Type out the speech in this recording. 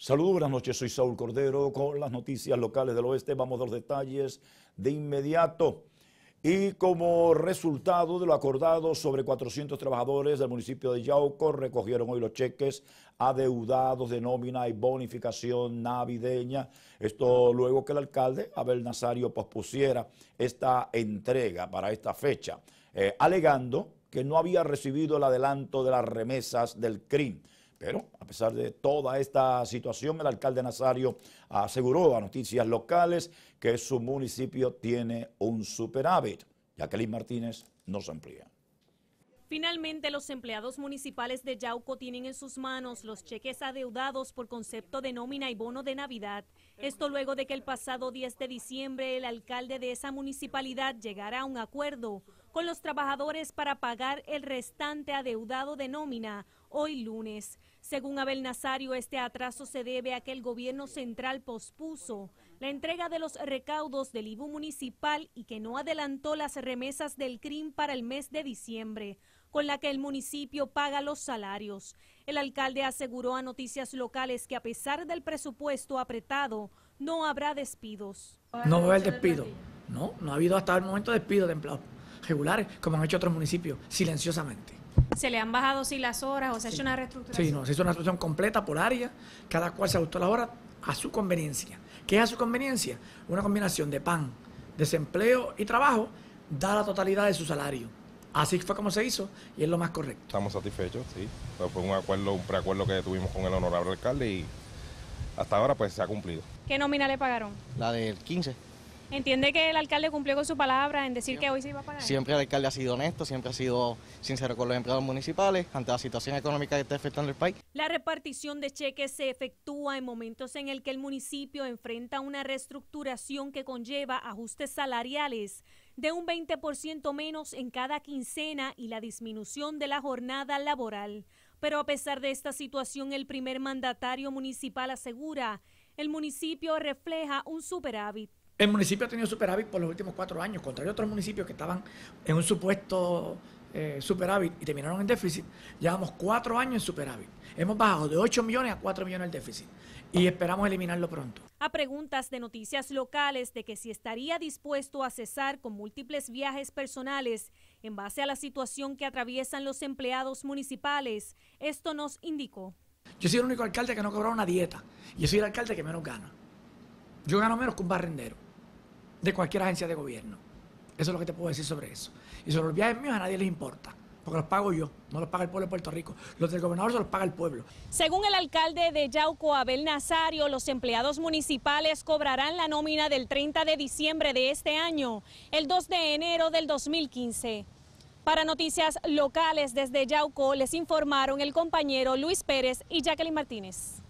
Saludos, buenas noches, soy Saúl Cordero con las noticias locales del oeste. Vamos a los detalles de inmediato. Y como resultado de lo acordado, sobre 400 trabajadores del municipio de Yauco recogieron hoy los cheques adeudados de nómina y bonificación navideña. Esto luego que el alcalde Abel Nazario pospusiera esta entrega para esta fecha, eh, alegando que no había recibido el adelanto de las remesas del CRIM. Pero a pesar de toda esta situación, el alcalde Nazario aseguró a noticias locales que su municipio tiene un superávit. Jacqueline Martínez no se amplía. Finalmente, los empleados municipales de Yauco tienen en sus manos los cheques adeudados por concepto de nómina y bono de Navidad. Esto luego de que el pasado 10 de diciembre el alcalde de esa municipalidad llegara a un acuerdo con los trabajadores para pagar el restante adeudado de nómina hoy lunes. Según Abel Nazario, este atraso se debe a que el gobierno central pospuso la entrega de los recaudos del IBU municipal y que no adelantó las remesas del CRIM para el mes de diciembre, con la que el municipio paga los salarios. El alcalde aseguró a noticias locales que a pesar del presupuesto apretado, no habrá despidos. No va a haber despido, no, no ha habido hasta el momento despido de empleados regulares, como han hecho otros municipios, silenciosamente. ¿Se le han bajado si las horas o se ha hecho una reestructuración? Sí, no, se hizo una reestructuración completa por área, cada cual se ajustó la hora a su conveniencia. ¿Qué es a su conveniencia? Una combinación de pan, desempleo y trabajo da la totalidad de su salario. Así fue como se hizo y es lo más correcto. Estamos satisfechos, sí. Fue un acuerdo, un preacuerdo que tuvimos con el honorable alcalde y hasta ahora pues se ha cumplido. ¿Qué nómina le pagaron? La del 15. ¿Entiende que el alcalde cumplió con su palabra en decir que hoy se iba a pagar? Siempre el alcalde ha sido honesto, siempre ha sido sincero con los empleados municipales ante la situación económica que está afectando el país. La repartición de cheques se efectúa en momentos en el que el municipio enfrenta una reestructuración que conlleva ajustes salariales de un 20% menos en cada quincena y la disminución de la jornada laboral. Pero a pesar de esta situación, el primer mandatario municipal asegura el municipio refleja un superávit. El municipio ha tenido superávit por los últimos cuatro años, contrario a otros municipios que estaban en un supuesto eh, superávit y terminaron en déficit, llevamos cuatro años en superávit. Hemos bajado de 8 millones a 4 millones el déficit y esperamos eliminarlo pronto. A preguntas de noticias locales de que si estaría dispuesto a cesar con múltiples viajes personales en base a la situación que atraviesan los empleados municipales, esto nos indicó. Yo soy el único alcalde que no cobra una dieta. Yo soy el alcalde que menos gana. Yo gano menos que un barrendero de cualquier agencia de gobierno. Eso es lo que te puedo decir sobre eso. Y sobre los viajes míos a nadie les importa porque los pago yo, no los paga el pueblo de Puerto Rico. Los del gobernador se los paga el pueblo. Según el alcalde de Yauco, Abel Nazario, los empleados municipales cobrarán la nómina del 30 de diciembre de este año, el 2 de enero del 2015. Para noticias locales desde Yauco les informaron el compañero Luis Pérez y Jacqueline Martínez.